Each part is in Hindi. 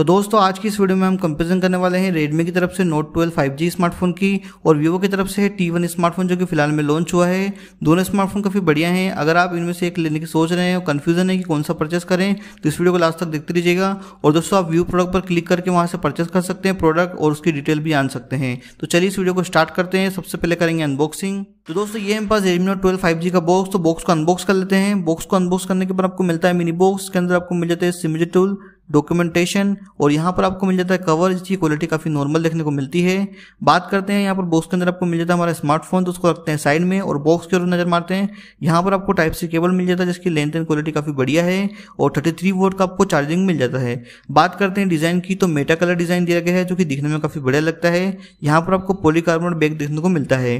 तो दोस्तों आज की इस वीडियो में हम कंपेरिजन करने वाले हैं रेडमी की तरफ से नोट फाइव जी स्मार्टफोन की और वीवो की तरफ से है टी वन स्मार्टफोन जो कि फिलहाल में लॉन्च हुआ है दोनों स्मार्टफोन काफ़ी बढ़िया हैं अगर आप इनमें से एक लेने की सोच रहे हैं और कन्फ्यूजन है कि कौन सा परचेस करें तो इस वीडियो को लास्ट तक देखते रहिएगा और दोस्तों आप व्यू प्रोडक्ट पर क्लिक करके वहाँ से परचेस कर सकते हैं प्रोडक्ट और उसकी डिटेल भी आन सकते हैं तो चलिए इस वीडियो को स्टार्ट करते हैं सबसे पहले करेंगे अनबॉक्सिंग तो दोस्तों ये हम पास Redmi Note twelve five G का बॉक्स तो बॉक्स को अनबॉक्स कर लेते हैं बॉक्स को अनबॉक्स करने के बाद आपको मिलता है मिनी बॉक्स के अंदर आपको मिल जाता है सिमजे टूल डॉक्यूमेंटेशन और यहाँ पर आपको मिल जाता है कवर इसकी क्वालिटी काफ़ी नॉर्मल देखने को मिलती है बात करते हैं यहाँ पर बॉक्स के अंदर आपको मिल जाता है हमारा स्मार्टफोन तो उसको रखते हैं साइड में और बॉक्स की ओर नज़र मारते हैं यहाँ पर आपको टाइप सी केबल मिल जाता है जिसकी लेंथ एंड क्वालिटी काफ़ी बढ़िया है और थर्टी थ्री वोट का आपको चार्जिंग मिल जाता है बात करते हैं डिज़ाइन की तो मेटा कलर डिज़ाइन दिया गया है जो कि दिखने में काफ़ी बढ़िया लगता है यहाँ पर आपको पोलीकार्बोनेट बैग देखने को मिलता है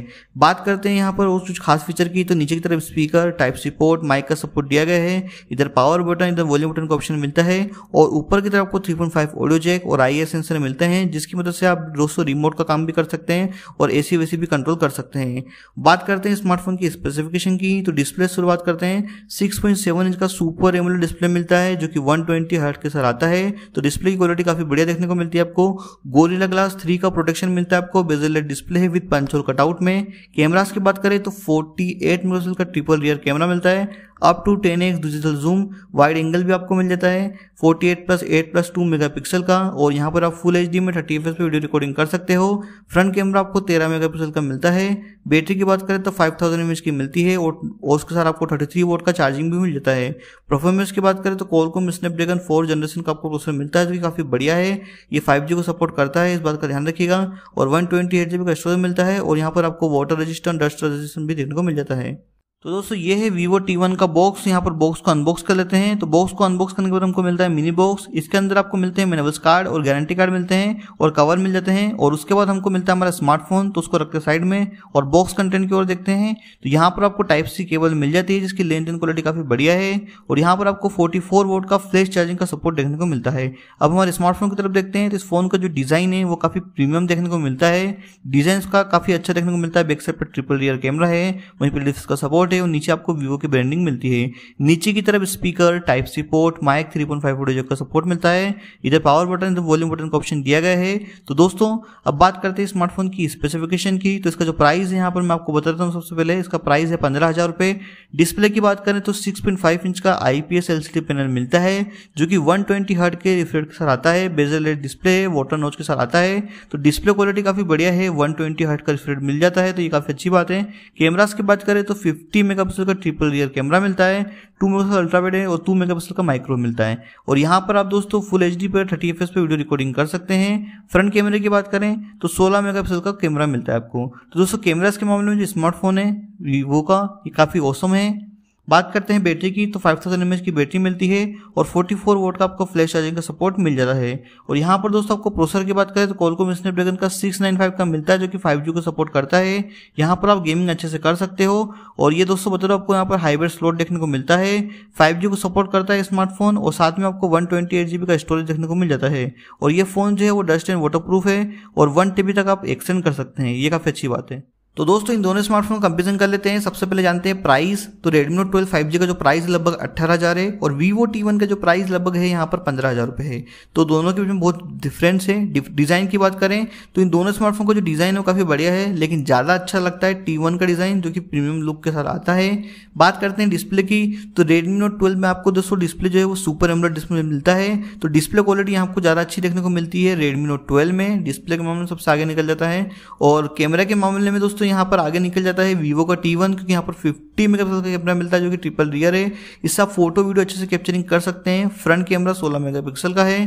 बात करते हैं यहाँ पर और कुछ खास फीचर की तो नीचे की तरफ speaker type C port mic का सपोर्ट दिया गया है इधर पावर बटन इधर वॉल्यूम बटन का ऑप्शन मिलता है और ऊपर की तरफ आपको 3.5 ऑडियो जैक और आई सेंसर मिलते हैं जिसकी मदद से आप दोस्तों रिमोट का काम भी कर सकते हैं और एसी वेसी भी कंट्रोल कर सकते हैं बात करते हैं स्मार्टफोन की स्पेसिफिकेशन की तो डिस्प्ले शुरुआत करते हैं 6.7 इंच का सुपर एमोलेड डिस्प्ले मिलता है जो कि 120 ट्वेंटी के साथ आता है तो डिस्प्ले की क्वालिटी काफ़ी बढ़िया देखने को मिलती है आपको गोरिल्ला ग्लास थ्री का प्रोटेक्शन मिलता है आपको बेजलेट डिस्प्ले है विद पंचोल कटआउट में कैमरास की बात करें तो फोर्टी एट का ट्रिपल रियर कैमरा मिलता है up to ten X digital zoom wide angle भी आपको मिल जाता है 48 प्लस 8 प्लस 2 मेगापिक्सल का और यहाँ पर आप फुल एच में थर्टी एफ पे वीडियो रिकॉर्डिंग कर सकते हो फ्रंट कैमरा आपको 13 मेगापिक्सल का मिलता है बैटरी की बात करें तो 5000 थाउजेंड की मिलती है और, उसके साथ आपको 33 थ्री वोट का चार्जिंग भी मिल जाता है परफॉर्मेंस की बात करें तो कॉलकॉम स्नैपड्रैगन फोर जनरेशन का आपको प्रोसेसर मिलता है जो कि काफ़ी बढ़िया है ये फाइव को सपोर्ट करता है इस बात का ध्यान रखिएगा और वन ट्वेंटी का स्टोरेज मिलता है और यहाँ पर आपको वाटर रजिस्टर डस्ट रजिस्टर भी देखने को मिल जाता है तो दोस्तों ये है वीवो टी वन का बॉक्स यहाँ पर बॉक्स को अनबॉक्स कर लेते हैं तो बॉक्स को अनबॉक्स करने के बाद हमको मिलता है मिनी बॉक्स इसके अंदर आपको मिलते हैं मिनवल्स कार्ड और गारंटी कार्ड मिलते हैं और कवर मिल जाते हैं और उसके बाद हमको मिलता है हमारा स्मार्टफोन तो उसको रखते साइड में और बॉक्स कंटेंट की ओर देखते हैं तो यहाँ पर आपको टाइप सी केबल मिल जाती है जिसकी लेन देन क्वालिटी काफ़ी बढ़िया है और यहाँ पर आपको फोर्टी फोर वोट का फ्लैश चार्जिंग का सपोर्ट देखने को मिलता है अब हमारे स्मार्टफोन की तरफ देखते हैं तो इस फोन का जो डिज़ाइन है वो काफ़ी प्रीमियम देखने को मिलता है डिज़ाइन का काफ़ी अच्छा देखने को मिलता है बैक साइड पर ट्रिपल रियर कैमरा है वहीं पर इसका सपोर्ट पोर्ट है और नीचे आपको वीवो की ब्रांडिंग मिलती है नीचे की तरफ speaker type C port mic three point का सपोर्ट मिलता है इधर पावर बटन इधर वॉल्यूम बटन का ऑप्शन दिया गया है तो दोस्तों अब बात करते हैं स्मार्टफोन की स्पेसिफिकेशन की तो इसका जो प्राइस है यहाँ पर मैं आपको बताता हूँ सबसे पहले इसका प्राइस है पंद्रह डिस्प्ले की बात करें तो सिक्स इंच का I P S L C D panel मिलता है जो कि वन ट्वेंटी हर्ट के रिफ्रेट के साथ आता है बेजल डिस्प्ले है वाटर नोच के साथ आता है तो डिस्प्ले क्वालिटी काफी बढ़िया है वन ट्वेंटी हर्ट का रिफ्रेट मिल जाता है तो ये काफी अच्छी बात है कैमराज की बात करें तो फिफ्टी 50 मेगापिक्सल का ट्रिपल रियर कैमरा मिलता है टू मेगापिक्सल अल्ट्रा वाइड और टू मेगापिक्सल का माइक्रो मिलता है और यहाँ पर आप दोस्तों फुल एच पर थर्टी एफ पर वीडियो रिकॉर्डिंग कर सकते हैं फ्रंट कैमरे की बात करें तो सोलह पिक्सल का कैमरा मिलता है आपको तो दोस्तों कैमराज के मामले में जो स्मार्टफोन है वीवो का ये काफ़ी औसम है बात करते हैं बैटरी की तो 5000 थाउजेंड की बैटरी मिलती है और 44 वोट का आपको फ्लैश चार्जिंग का सपोर्ट मिल जाता है और यहाँ पर दोस्तों आपको प्रोसेसर की बात करें तो कॉलकॉम स्नैपड्रैगन का 695 का मिलता है जो कि 5G को सपोर्ट करता है यहाँ पर आप गेमिंग अच्छे से कर सकते हो और ये दोस्तों बता दो आपको यहाँ पर हाइब्रिड स्लोट देखने को मिलता है फाइव को सपोर्ट करता है स्मार्टफोन और साथ में आपको वन का स्टोरेज देखने को मिल जाता है और ये फोन जो है वो डस्ट एंड वाटर है और वन तक आप एक्सटेंड कर सकते हैं ये काफ़ी अच्छी बात है तो दोस्तों इन दोनों स्मार्टफोन का कंपेरिजन कर लेते हैं सबसे पहले जानते हैं प्राइस तो Redmi Note 12 5G का जो प्राइस लगभग अट्ठारह हज़ार है और Vivo T1 का जो प्राइस लगभग है यहाँ पर पंद्रह हज़ार रुपये है तो दोनों के बीच में बहुत डिफरेंस है डिज़ाइन की बात करें तो इन दोनों स्मार्टफोन का जो डिज़ाइन है वो काफ़ी बढ़िया है लेकिन ज़्यादा अच्छा लगता है टी का डिज़ाइन जो कि प्रीमियम लुक के साथ आता है बात करते हैं डिस्प्ले की तो रेडमी नोट ट्वेल्व में आपको दोस्तों डिस्प्ले जो है वो सुपर एमलेट डिस्प्ले मिलता है तो डिस्प्ले क्वालिटी आपको ज़्यादा अच्छी देखने को मिलती है रेडमी नोट ट्वेल्व में डिस्प्ले के मामले में सबसे आगे निकल जाता है और कैमरा के मामले में दोस्तों दोस्तों यहाँ पर आगे निकल जाता है वीवो का टी वन क्योंकि यहाँ पर फिफ्टी मेगापिक्सल का कैमरा मिलता है जो कि ट्रिपल रियर है इससे आप फोटो वीडियो अच्छे से कैप्चरिंग कर सकते हैं फ्रंट कैमरा सोलह मेगा का है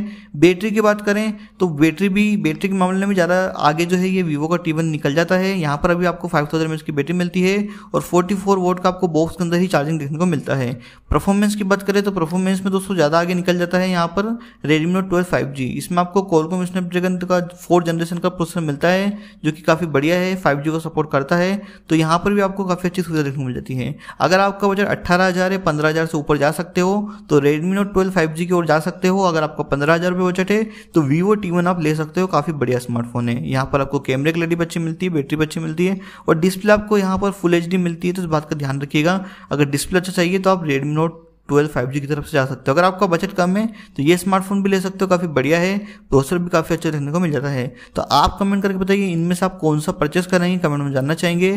बैटरी की बात करें तो बैटरी भी बैटरी के मामले में ज़्यादा आगे जो है ये वीवो का टी निकल जाता है यहाँ पर अभी आपको फाइव थाउजेंड की बैटरी मिलती है और फोर्टी फोर का आपको बॉक्स के अंदर ही चार्जिंग देखने को मिलता है परफॉर्मेंस की बात करें तो परफॉर्मेंस में दोस्तों ज़्यादा आगे निकल जाता है यहाँ पर Redmi Note twelve five G इसमें आपको कॉलकॉम स्नैपड्रैगन का फोर्थ जनरेशन का प्रोसेसर मिलता है जो कि काफ़ी बढ़िया है फाइव जी का सपोर्ट सपोर्ट करता है तो यहाँ पर भी आपको काफ़ी अच्छी सुविधा देखने को मिल जाती है अगर आपका बजट अट्ठारह हज़ार या पंद्रह हज़ार से ऊपर जा सकते हो तो Redmi Note twelve five G की ओर जा सकते हो अगर आपका पंद्रह हज़ार रुपये बजट है तो वीवो टी वन आप ले सकते हो काफ़ी बढ़िया स्मार्टफोन है यहाँ पर आपको कैमरे क्लैरिटी अच्छी मिलती है बैटरी अच्छी मिलती है और डिस्प्ले आपको यहाँ पर फुल एच मिलती है तो इस बात का ध्यान रखिएगा अगर डिस्प्ले अच्छा चाहिए तो आप Redmi Note twelve five G की तरफ से जा सकते हो अगर आपका बजट कम है तो ये स्मार्टफोन भी ले सकते हो काफ़ी बढ़िया है प्रोसेसर भी काफ़ी अच्छा देखने को मिल जाता है तो आप कमेंट करके बताइए इनमें से आप कौन सा परचेस करेंगे कमेंट में जानना चाहेंगे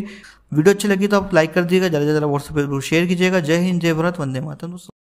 वीडियो अच्छी लगी तो आप लाइक कर दीजिएगा ज़्यादा से ज़्यादा व्हाट्सएप पर शेयर कीजिएगा जय हिंद जय भारत वंदे मातम दोस्तों